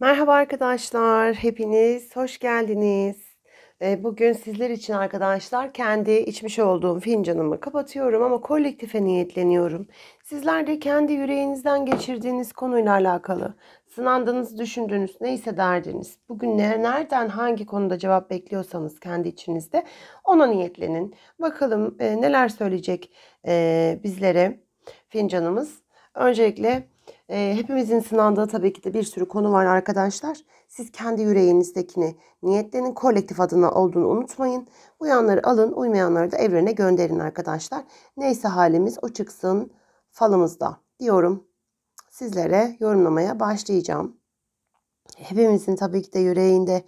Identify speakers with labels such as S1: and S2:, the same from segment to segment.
S1: Merhaba arkadaşlar, hepiniz hoş geldiniz. Ee, bugün sizler için arkadaşlar kendi içmiş olduğum fincanımı kapatıyorum ama kolektife niyetleniyorum. Sizler de kendi yüreğinizden geçirdiğiniz konuyla alakalı sınandığınızı düşündüğünüz neyse derdiniz. Bugün nereden hangi konuda cevap bekliyorsanız kendi içinizde ona niyetlenin. Bakalım e, neler söyleyecek e, bizlere fincanımız. Öncelikle e, hepimizin sınandığı tabii ki de bir sürü konu var arkadaşlar. Siz kendi yüreğinizdekini, niyetlerin kolektif adına olduğunu unutmayın. Uyanları alın, uymayanları da evrene gönderin arkadaşlar. Neyse halimiz o çıksın falımızda diyorum. Sizlere yorumlamaya başlayacağım. Hepimizin tabii ki de yüreğinde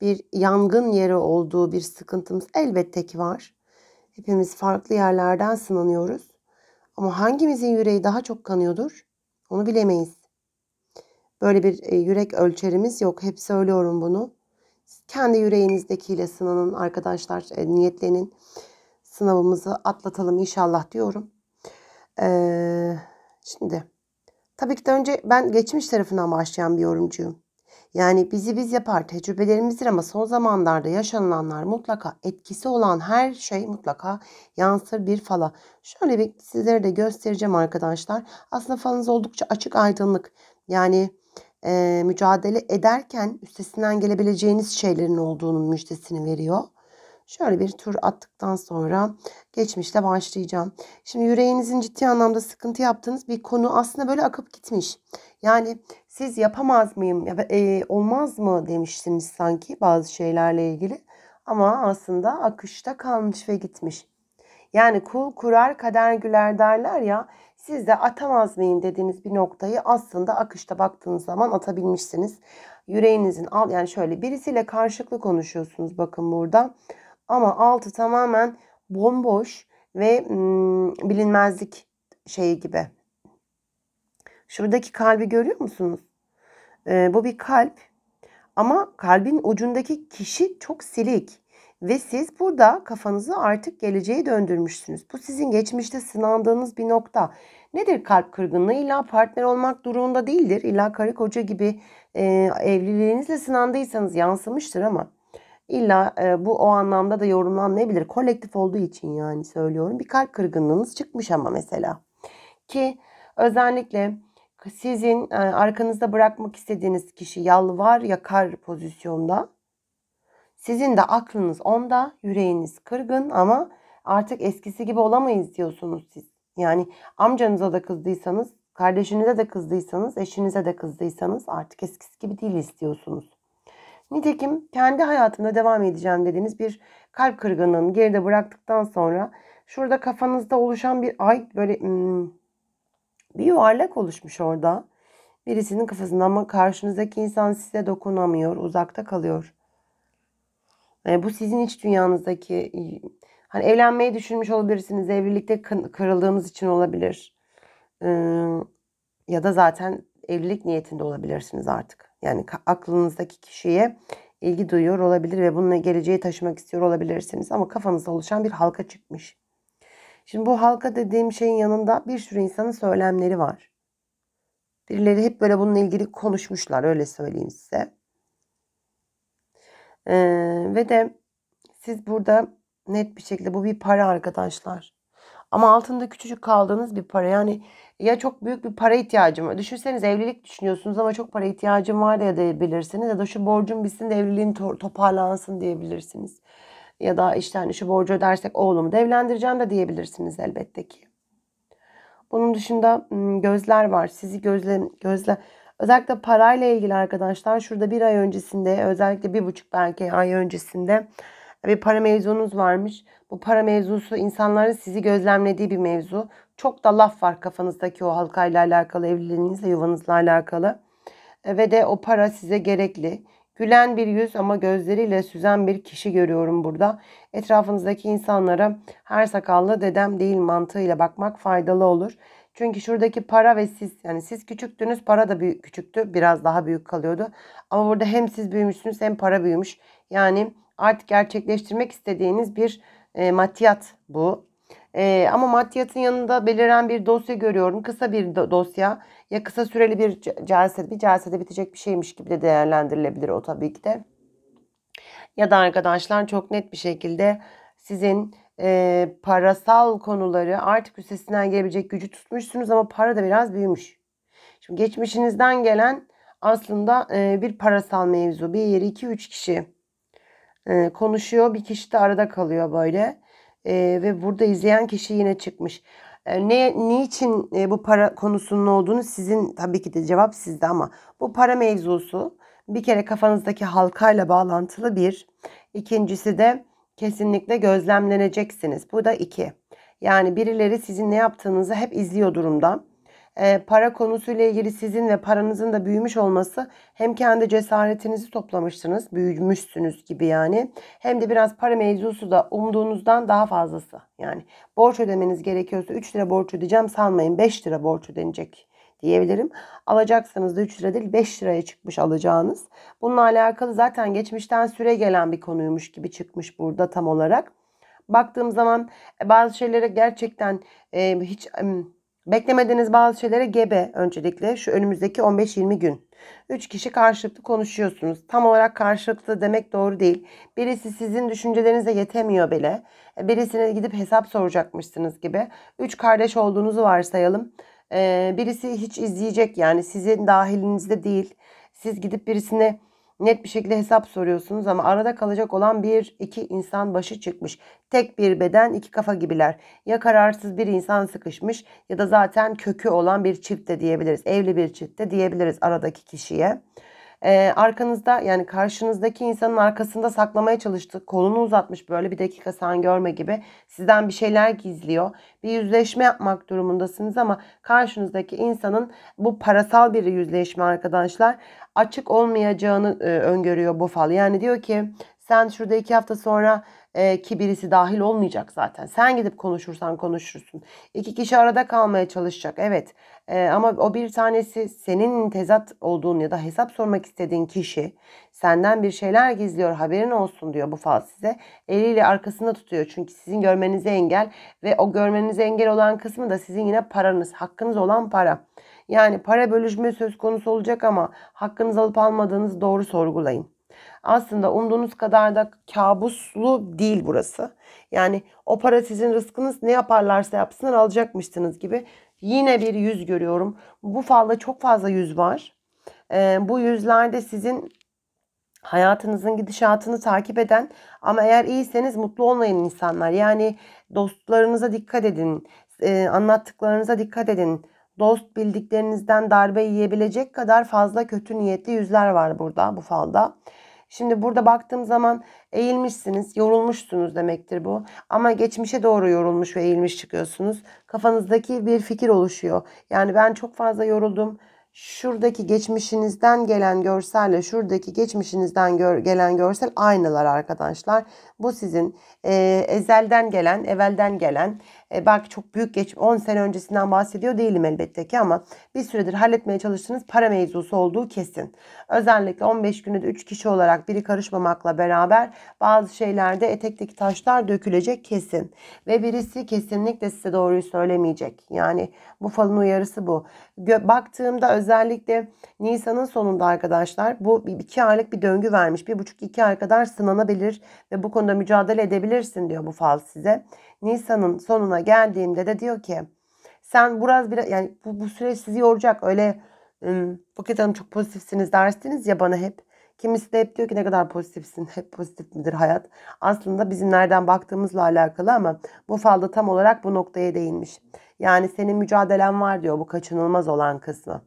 S1: bir yangın yeri olduğu bir sıkıntımız elbette ki var. Hepimiz farklı yerlerden sınanıyoruz. Ama hangimizin yüreği daha çok kanıyordur? Onu bilemeyiz. Böyle bir e, yürek ölçerimiz yok. Hep söylüyorum bunu. Kendi yüreğinizdekiyle sınanın arkadaşlar. E, niyetlenin. Sınavımızı atlatalım inşallah diyorum. Ee, şimdi tabii ki de önce ben geçmiş tarafından başlayan bir yorumcuyum. Yani bizi biz yapar tecrübelerimizdir ama son zamanlarda yaşananlar mutlaka etkisi olan her şey mutlaka yansır bir fala. Şöyle bir sizlere de göstereceğim arkadaşlar. Aslında falınız oldukça açık aydınlık. Yani e, mücadele ederken üstesinden gelebileceğiniz şeylerin olduğunun müjdesini veriyor. Şöyle bir tur attıktan sonra geçmişte başlayacağım. Şimdi yüreğinizin ciddi anlamda sıkıntı yaptığınız bir konu aslında böyle akıp gitmiş. Yani siz yapamaz mıyım, e, olmaz mı demiştiniz sanki bazı şeylerle ilgili. Ama aslında akışta kalmış ve gitmiş. Yani kul kurar kader güler derler ya siz de atamaz mıyım dediğiniz bir noktayı aslında akışta baktığınız zaman atabilmişsiniz. Yüreğinizin al yani şöyle birisiyle karşılıklı konuşuyorsunuz bakın burada. Ama altı tamamen bomboş ve hmm, bilinmezlik şeyi gibi. Şuradaki kalbi görüyor musunuz? Ee, bu bir kalp ama kalbin ucundaki kişi çok silik ve siz burada kafanızı artık geleceğe döndürmüşsünüz. Bu sizin geçmişte sınandığınız bir nokta. Nedir kalp kırgınlığı? İlla partner olmak durumunda değildir. İlla karı koca gibi e, evliliğinizle sınandıysanız yansımıştır ama İlla e, bu o anlamda da yorumlanmayabilir. Kolektif olduğu için yani söylüyorum. Bir kalp kırgınlığınız çıkmış ama mesela. Ki özellikle sizin e, arkanızda bırakmak istediğiniz kişi yalvar yakar pozisyonda. Sizin de aklınız onda, yüreğiniz kırgın ama artık eskisi gibi olamayız diyorsunuz siz. Yani amcanıza da kızdıysanız, kardeşinize de kızdıysanız, eşinize de kızdıysanız artık eskisi gibi değil istiyorsunuz. Nitekim kendi hayatımda devam edeceğim dediğiniz bir kalp kırgınlığını geride bıraktıktan sonra şurada kafanızda oluşan bir ay böyle hmm, bir yuvarlak oluşmuş orada. Birisinin kafasında ama karşınızdaki insan size dokunamıyor, uzakta kalıyor. Yani bu sizin iç dünyanızdaki hani evlenmeyi düşünmüş olabilirsiniz, evlilikte kırıldığınız için olabilir. Ee, ya da zaten evlilik niyetinde olabilirsiniz artık. Yani aklınızdaki kişiye ilgi duyuyor olabilir ve bununla geleceği taşımak istiyor olabilirsiniz. Ama kafanızda oluşan bir halka çıkmış. Şimdi bu halka dediğim şeyin yanında bir sürü insanın söylemleri var. Birileri hep böyle bununla ilgili konuşmuşlar öyle söyleyeyim size. Ee, ve de siz burada net bir şekilde bu bir para arkadaşlar. Ama altında küçücük kaldığınız bir para. Yani ya çok büyük bir para ihtiyacım var. Düşünseniz evlilik düşünüyorsunuz ama çok para ihtiyacım var ya diyebilirsiniz. Ya da şu borcum bitsin de evliliğim toparlansın diyebilirsiniz. Ya da işte hani şu borcu ödersek oğlumu da evlendireceğim de diyebilirsiniz elbette ki. Bunun dışında gözler var. Sizi gözle, gözle özellikle parayla ilgili arkadaşlar şurada bir ay öncesinde özellikle bir buçuk belki ay öncesinde bir para mevzunuz varmış. Bu para mevzusu insanların sizi gözlemlediği bir mevzu. Çok da laf var kafanızdaki o halkayla alakalı, evliliğinizle, yuvanızla alakalı. E, ve de o para size gerekli. Gülen bir yüz ama gözleriyle süzen bir kişi görüyorum burada. Etrafınızdaki insanlara her sakallı dedem değil mantığıyla bakmak faydalı olur. Çünkü şuradaki para ve siz yani siz küçüktünüz para da büyük, küçüktü biraz daha büyük kalıyordu. Ama burada hem siz büyümüşsünüz hem para büyümüş. Yani artık gerçekleştirmek istediğiniz bir e, maddiyat bu. E, ama maddiyatın yanında beliren bir dosya görüyorum. Kısa bir dosya ya kısa süreli bir celse, bir celsede bitecek bir şeymiş gibi de değerlendirilebilir o tabii ki de. Ya da arkadaşlar çok net bir şekilde sizin e, parasal konuları artık üstesinden gelebilecek gücü tutmuşsunuz ama para da biraz büyümüş. Şimdi geçmişinizden gelen aslında e, bir parasal mevzu. Bir yeri 2-3 kişi e, konuşuyor. Bir kişi de arada kalıyor böyle e, ve burada izleyen kişi yine çıkmış. E, ne niçin e, bu para konusunun olduğunu sizin tabii ki de cevap sizde ama bu para mevzusu bir kere kafanızdaki halkayla bağlantılı bir. İkincisi de kesinlikle gözlemleneceksiniz. Bu da iki. Yani birileri sizin ne yaptığınızı hep izliyor durumda. Ee, para konusuyla ilgili sizin ve paranızın da büyümüş olması hem kendi cesaretinizi toplamışsınız, büyümüşsünüz gibi yani. Hem de biraz para mevzusu da umduğunuzdan daha fazlası. Yani borç ödemeniz gerekiyorsa 3 lira borç ödeyeceğim sanmayın 5 lira borç ödenecek diyebilirim. Alacaksanız da 3 lira değil 5 liraya çıkmış alacağınız. Bununla alakalı zaten geçmişten süre gelen bir konuymuş gibi çıkmış burada tam olarak. Baktığım zaman e, bazı şeylere gerçekten e, hiç... E, Beklemediğiniz bazı şeylere gebe öncelikle şu önümüzdeki 15-20 gün. 3 kişi karşılıklı konuşuyorsunuz. Tam olarak karşılıklı demek doğru değil. Birisi sizin düşüncelerinize yetemiyor bile. E, birisine gidip hesap soracakmışsınız gibi. 3 kardeş olduğunuzu varsayalım. E, birisi hiç izleyecek yani sizin dahilinizde değil. Siz gidip birisine net bir şekilde hesap soruyorsunuz ama arada kalacak olan bir iki insan başı çıkmış. Tek bir beden iki kafa gibiler. Ya kararsız bir insan sıkışmış ya da zaten kökü olan bir çift de diyebiliriz. Evli bir çift de diyebiliriz aradaki kişiye e, arkanızda yani karşınızdaki insanın arkasında saklamaya çalıştı. Kolunu uzatmış böyle bir dakika sen görme gibi sizden bir şeyler gizliyor. Bir yüzleşme yapmak durumundasınız ama karşınızdaki insanın bu parasal bir yüzleşme arkadaşlar açık olmayacağını e, öngörüyor bu fal. Yani diyor ki sen şurada iki hafta sonra e, ki birisi dahil olmayacak zaten. Sen gidip konuşursan konuşursun. İki kişi arada kalmaya çalışacak evet. E, ama o bir tanesi senin tezat olduğun ya da hesap sormak istediğin kişi senden bir şeyler gizliyor haberin olsun diyor bu fal size. Eliyle arkasında tutuyor çünkü sizin görmenize engel ve o görmenize engel olan kısmı da sizin yine paranız, hakkınız olan para. Yani para bölüşme söz konusu olacak ama hakkınızı alıp almadığınızı doğru sorgulayın. Aslında umduğunuz kadar da kabuslu değil burası. Yani o para sizin rızkınız ne yaparlarsa yapsınlar alacakmışsınız gibi. Yine bir yüz görüyorum. Bu falda çok fazla yüz var. Ee, bu yüzlerde sizin hayatınızın gidişatını takip eden ama eğer iyiyseniz mutlu olmayan insanlar. Yani dostlarınıza dikkat edin, e, anlattıklarınıza dikkat edin. Dost bildiklerinizden darbe yiyebilecek kadar fazla kötü niyetli yüzler var burada bu falda. Şimdi burada baktığım zaman eğilmişsiniz, yorulmuşsunuz demektir bu. Ama geçmişe doğru yorulmuş ve eğilmiş çıkıyorsunuz. Kafanızdaki bir fikir oluşuyor. Yani ben çok fazla yoruldum. Şuradaki geçmişinizden gelen görselle şuradaki geçmişinizden gör, gelen görsel aynılar arkadaşlar. Bu sizin e, ezelden gelen, evelden gelen e, belki çok büyük geç 10 sene öncesinden bahsediyor değilim elbette ki ama bir süredir halletmeye çalıştığınız para mevzusu olduğu kesin. Özellikle 15 günde 3 kişi olarak biri karışmamakla beraber bazı şeylerde etekteki taşlar dökülecek kesin. Ve birisi kesinlikle size doğruyu söylemeyecek. Yani bu falın uyarısı bu. baktığımda özellikle Nisan'ın sonunda arkadaşlar bu 2 aylık bir döngü vermiş. 1,5-2 ay kadar sınanabilir ve bu konuda mücadele edebilirsin diyor bu fal size. Nisan'ın sonuna sana geldiğinde de diyor ki sen biraz biraz yani bu, bu süreç sizi yoracak. Öyle ım, Buket Hanım çok pozitifsiniz dersiniz ya bana hep. Kimisi de hep diyor ki ne kadar pozitifsin, hep pozitif midir hayat? Aslında bizim nereden baktığımızla alakalı ama bu falda tam olarak bu noktaya değinmiş. Yani senin mücadelen var diyor bu kaçınılmaz olan kısmı.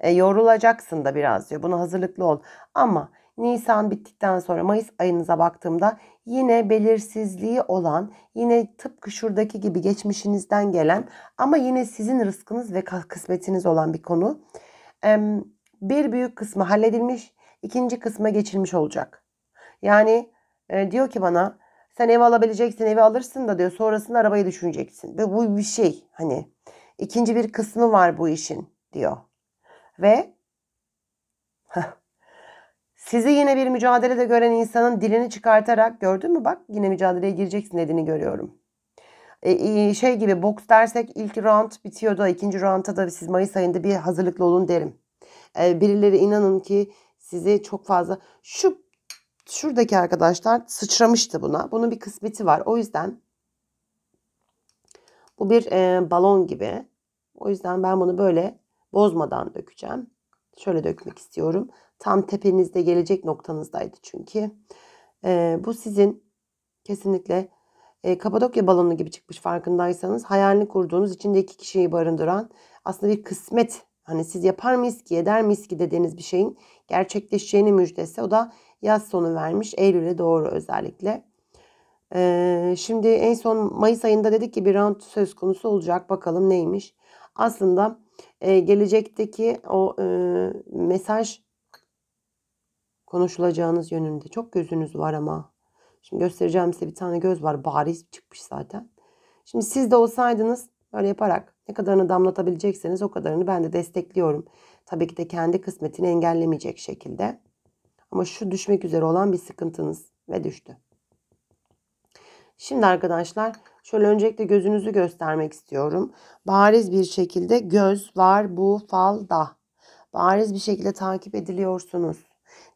S1: E, yorulacaksın da biraz diyor. Buna hazırlıklı ol. Ama Nisan bittikten sonra Mayıs ayınıza baktığımda yine belirsizliği olan, yine tıpkı şuradaki gibi geçmişinizden gelen ama yine sizin rızkınız ve kısmetiniz olan bir konu. Bir büyük kısmı halledilmiş, ikinci kısma geçilmiş olacak. Yani e, diyor ki bana sen ev alabileceksin, evi alırsın da diyor sonrasında arabayı düşüneceksin. Ve bu bir şey hani ikinci bir kısmı var bu işin diyor. Ve sizi yine bir mücadelede gören insanın dilini çıkartarak gördün mü bak yine mücadeleye gireceksin dediğini görüyorum. Ee, şey gibi boks dersek ilk round bitiyor da ikinci roundta da siz Mayıs ayında bir hazırlıklı olun derim. Ee, birileri inanın ki sizi çok fazla şu şuradaki arkadaşlar sıçramıştı buna. Bunun bir kısmeti var. O yüzden bu bir e, balon gibi. O yüzden ben bunu böyle bozmadan dökeceğim. Şöyle dökmek istiyorum. Tam tepenizde gelecek noktanızdaydı çünkü. E, bu sizin kesinlikle e, Kapadokya balonu gibi çıkmış farkındaysanız hayalini kurduğunuz içinde iki kişiyi barındıran aslında bir kısmet hani siz yapar mıyız ki eder miyiz ki dediğiniz bir şeyin gerçekleşeceğini müjdesi o da yaz sonu vermiş Eylül'e doğru özellikle. Ee, şimdi en son Mayıs ayında dedik ki bir round söz konusu olacak bakalım neymiş. Aslında e, gelecekteki o e, mesaj konuşulacağınız yönünde. Çok gözünüz var ama. Şimdi göstereceğim size bir tane göz var. Bariz çıkmış zaten. Şimdi siz de olsaydınız böyle yaparak ne kadarını damlatabilecekseniz o kadarını ben de destekliyorum. Tabii ki de kendi kısmetini engellemeyecek şekilde. Ama şu düşmek üzere olan bir sıkıntınız ve düştü. Şimdi arkadaşlar şöyle öncelikle gözünüzü göstermek istiyorum. Bariz bir şekilde göz var bu falda. Bariz bir şekilde takip ediliyorsunuz.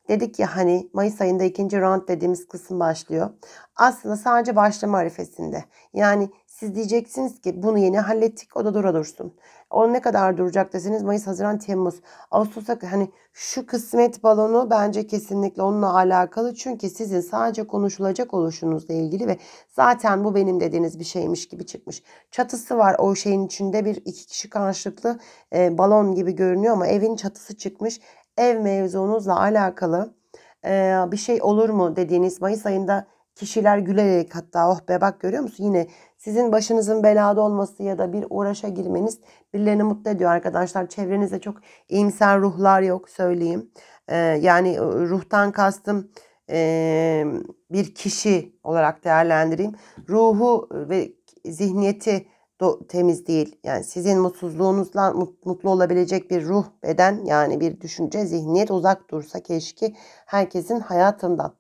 S1: Dedik ya hani Mayıs ayında ikinci round dediğimiz kısım başlıyor. Aslında sadece başlama arifesinde. Yani siz diyeceksiniz ki bunu yeni hallettik o da dura dursun. O ne kadar duracak deseniz Mayıs, Haziran, Temmuz. Ağustos'a hani şu kısmet balonu bence kesinlikle onunla alakalı. Çünkü sizin sadece konuşulacak oluşunuzla ilgili ve zaten bu benim dediğiniz bir şeymiş gibi çıkmış. Çatısı var o şeyin içinde bir iki kişi karşılıklı e, balon gibi görünüyor ama evin çatısı çıkmış ev mevzunuzla alakalı e, bir şey olur mu dediğiniz Mayıs ayında kişiler gülerek hatta oh be bak görüyor musun yine sizin başınızın belada olması ya da bir uğraşa girmeniz birilerini mutlu ediyor arkadaşlar. Çevrenizde çok iyimser ruhlar yok söyleyeyim. Ee, yani ruhtan kastım e, bir kişi olarak değerlendireyim. Ruhu ve zihniyeti do, temiz değil. Yani sizin mutsuzluğunuzla mut, mutlu olabilecek bir ruh, beden yani bir düşünce, zihniyet uzak dursa keşke herkesin hayatından.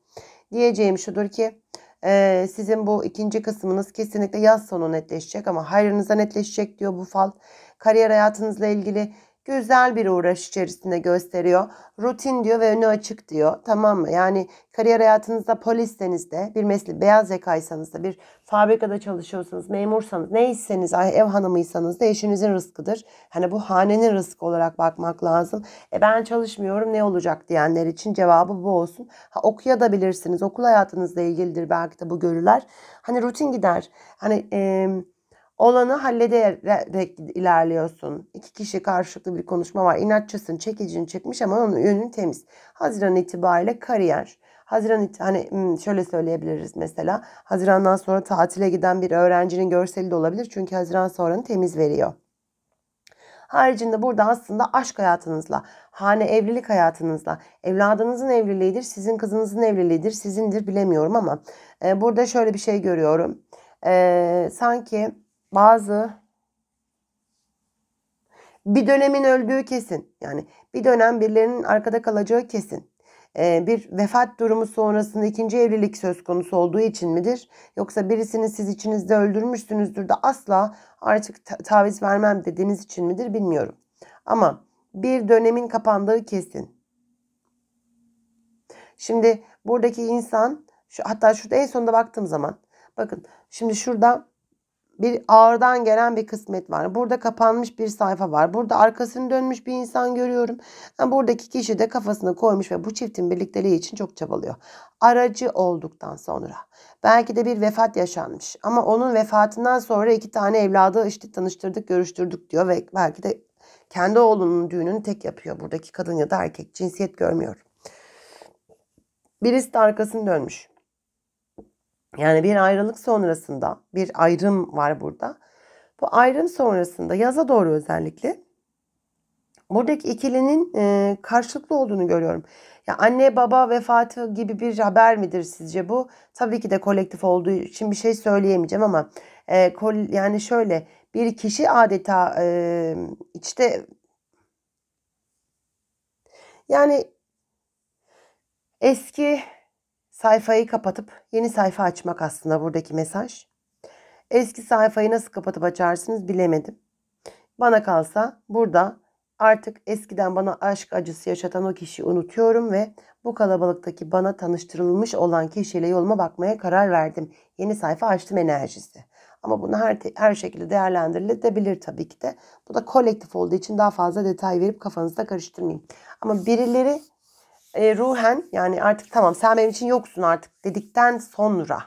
S1: Diyeceğim şudur ki e, sizin bu ikinci kısmınız kesinlikle yaz sonu netleşecek ama hayrınıza netleşecek diyor bu fal. Kariyer hayatınızla ilgili güzel bir uğraş içerisinde gösteriyor. Rutin diyor ve önü açık diyor. Tamam mı? Yani kariyer hayatınızda polisseniz de bir mesle beyaz yakaysanız da bir fabrikada çalışıyorsanız, memursanız, neyseniz, ev hanımıysanız da eşinizin rızkıdır. Hani bu hanenin rızkı olarak bakmak lazım. E ben çalışmıyorum ne olacak diyenler için cevabı bu olsun. Ha bilirsiniz, Okul hayatınızla ilgilidir belki de bu görüler. Hani rutin gider. Hani eee olanı hallederek ilerliyorsun. İki kişi karşılıklı bir konuşma var. İnatçısın, çekicini çekmiş ama onun yönün temiz. Haziran itibariyle kariyer. Haziran hani hmm, şöyle söyleyebiliriz mesela. Hazirandan sonra tatile giden bir öğrencinin görseli de olabilir. Çünkü Haziran sonranı temiz veriyor. Haricinde burada aslında aşk hayatınızla, hani evlilik hayatınızla, evladınızın evliliğidir, sizin kızınızın evliliğidir, sizindir bilemiyorum ama e, burada şöyle bir şey görüyorum. E, sanki bazı bir dönemin öldüğü kesin. Yani bir dönem birilerinin arkada kalacağı kesin. Ee, bir vefat durumu sonrasında ikinci evlilik söz konusu olduğu için midir? Yoksa birisini siz içinizde öldürmüşsünüzdür de asla artık ta- taviz vermem dediğiniz için midir bilmiyorum. Ama bir dönemin kapandığı kesin. Şimdi buradaki insan şu, hatta şurada en sonunda baktığım zaman bakın şimdi şurada bir ağırdan gelen bir kısmet var. Burada kapanmış bir sayfa var. Burada arkasını dönmüş bir insan görüyorum. Yani buradaki kişi de kafasını koymuş ve bu çiftin birlikteliği için çok çabalıyor. Aracı olduktan sonra belki de bir vefat yaşanmış ama onun vefatından sonra iki tane evladı işte tanıştırdık, görüştürdük diyor ve belki de kendi oğlunun düğününü tek yapıyor buradaki kadın ya da erkek cinsiyet görmüyorum Birisi de arkasını dönmüş. Yani bir ayrılık sonrasında bir ayrım var burada. Bu ayrım sonrasında yaza doğru özellikle buradaki ikilinin e, karşılıklı olduğunu görüyorum. Ya anne baba vefatı gibi bir haber midir sizce bu? Tabii ki de kolektif olduğu için bir şey söyleyemeyeceğim ama e, kol, yani şöyle bir kişi adeta e, işte yani eski sayfayı kapatıp yeni sayfa açmak aslında buradaki mesaj. Eski sayfayı nasıl kapatıp açarsınız bilemedim. Bana kalsa burada artık eskiden bana aşk acısı yaşatan o kişiyi unutuyorum ve bu kalabalıktaki bana tanıştırılmış olan kişiyle yoluma bakmaya karar verdim. Yeni sayfa açtım enerjisi. Ama bunu her, her şekilde değerlendirilebilir tabii ki de. Bu da kolektif olduğu için daha fazla detay verip kafanızda karıştırmayayım. Ama birileri e, ruhen yani artık tamam sen benim için yoksun artık dedikten sonra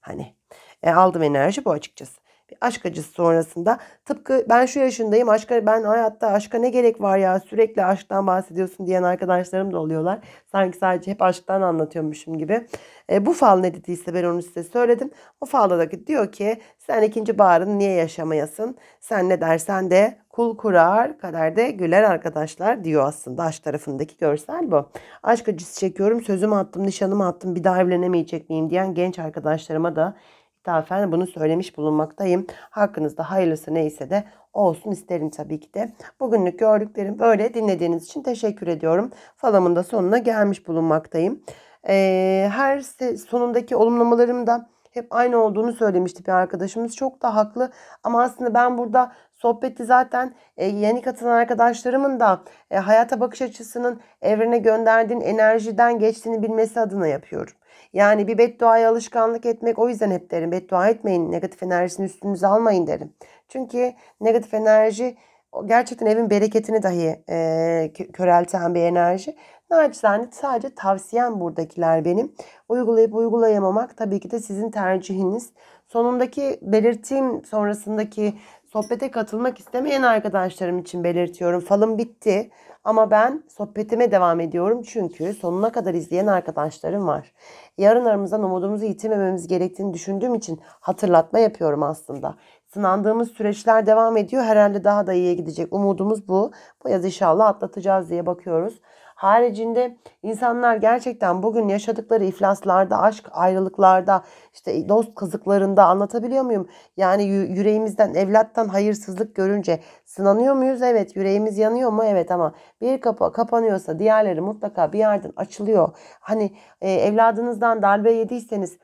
S1: hani e, aldığım enerji bu açıkçası bir aşk acısı sonrasında. Tıpkı ben şu yaşındayım aşka ben hayatta aşka ne gerek var ya sürekli aşktan bahsediyorsun diyen arkadaşlarım da oluyorlar. Sanki sadece hep aşktan anlatıyormuşum gibi. E, bu fal ne dediyse ben onu size söyledim. O faldaki diyor ki sen ikinci baharını niye yaşamayasın? Sen ne dersen de kul kurar, kader de güler arkadaşlar diyor aslında aşk tarafındaki görsel bu. Aşk acısı çekiyorum, sözümü attım, nişanımı attım, bir daha evlenemeyecek miyim diyen genç arkadaşlarıma da ithafen bunu söylemiş bulunmaktayım. Hakkınızda hayırlısı neyse de olsun isterim tabii ki de. Bugünlük gördüklerim böyle. Dinlediğiniz için teşekkür ediyorum. Falamın da sonuna gelmiş bulunmaktayım. Ee, her sonundaki olumlamalarım da hep aynı olduğunu söylemişti bir arkadaşımız. Çok da haklı ama aslında ben burada sohbeti zaten e, yeni katılan arkadaşlarımın da e, hayata bakış açısının evrene gönderdiğin enerjiden geçtiğini bilmesi adına yapıyorum. Yani bir bedduaya alışkanlık etmek o yüzden hep derim beddua etmeyin negatif enerjisini üstünüze almayın derim. Çünkü negatif enerji gerçekten evin bereketini dahi e, körelten bir enerji. Naçizane sadece tavsiyem buradakiler benim. Uygulayıp uygulayamamak tabii ki de sizin tercihiniz. Sonundaki belirtim sonrasındaki sohbete katılmak istemeyen arkadaşlarım için belirtiyorum. Falım bitti. Ama ben sohbetime devam ediyorum çünkü sonuna kadar izleyen arkadaşlarım var. Yarın aramızdan umudumuzu yitirmememiz gerektiğini düşündüğüm için hatırlatma yapıyorum aslında. Sınandığımız süreçler devam ediyor. Herhalde daha da iyiye gidecek. Umudumuz bu. Bu yaz inşallah atlatacağız diye bakıyoruz. Haricinde insanlar gerçekten bugün yaşadıkları iflaslarda, aşk ayrılıklarda, işte dost kızıklarında anlatabiliyor muyum? Yani yüreğimizden, evlattan hayırsızlık görünce sınanıyor muyuz? Evet. Yüreğimiz yanıyor mu? Evet ama bir kapı kapanıyorsa diğerleri mutlaka bir yerden açılıyor. Hani e, evladınızdan darbe yediyseniz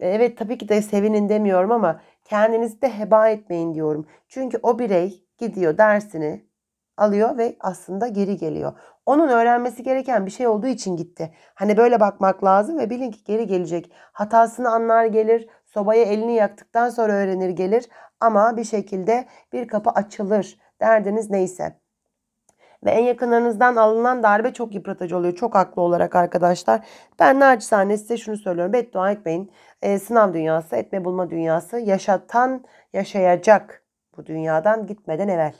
S1: e, Evet tabii ki de sevinin demiyorum ama kendinizi de heba etmeyin diyorum. Çünkü o birey gidiyor dersini alıyor ve aslında geri geliyor. Onun öğrenmesi gereken bir şey olduğu için gitti. Hani böyle bakmak lazım ve bilin ki geri gelecek. Hatasını anlar gelir, sobaya elini yaktıktan sonra öğrenir gelir ama bir şekilde bir kapı açılır. Derdiniz neyse ve en yakınlarınızdan alınan darbe çok yıpratıcı oluyor. Çok haklı olarak arkadaşlar. Ben naçizane size şunu söylüyorum. Beddua etmeyin. E, sınav dünyası, etme bulma dünyası yaşatan yaşayacak bu dünyadan gitmeden evvel.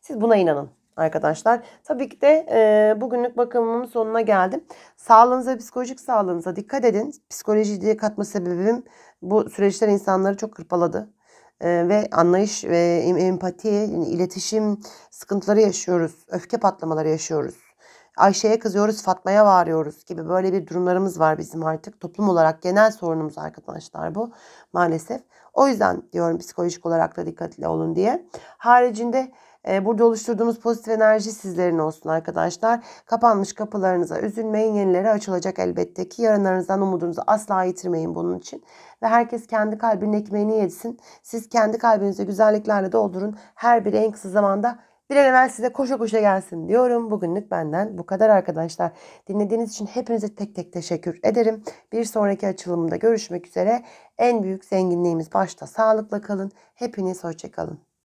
S1: Siz buna inanın arkadaşlar. Tabii ki de e, bugünlük bakımımın sonuna geldim. Sağlığınıza, psikolojik sağlığınıza dikkat edin. Psikolojiye katma sebebim bu süreçler insanları çok kırpaladı E, ve anlayış ve empati, iletişim sıkıntıları yaşıyoruz. Öfke patlamaları yaşıyoruz. Ayşe'ye kızıyoruz, Fatma'ya varıyoruz gibi böyle bir durumlarımız var bizim artık. Toplum olarak genel sorunumuz arkadaşlar bu maalesef. O yüzden diyorum psikolojik olarak da dikkatli olun diye. Haricinde ee, burada oluşturduğumuz pozitif enerji sizlerin olsun arkadaşlar. Kapanmış kapılarınıza üzülmeyin. Yenileri açılacak elbette ki. Yarınlarınızdan umudunuzu asla yitirmeyin bunun için. Ve herkes kendi kalbinin ekmeğini yesin. Siz kendi kalbinizi güzelliklerle doldurun. Her biri en kısa zamanda bir an evvel size koşa koşa gelsin diyorum. Bugünlük benden bu kadar arkadaşlar. Dinlediğiniz için hepinize tek tek teşekkür ederim. Bir sonraki açılımda görüşmek üzere. En büyük zenginliğimiz başta sağlıkla kalın. Hepiniz hoşçakalın.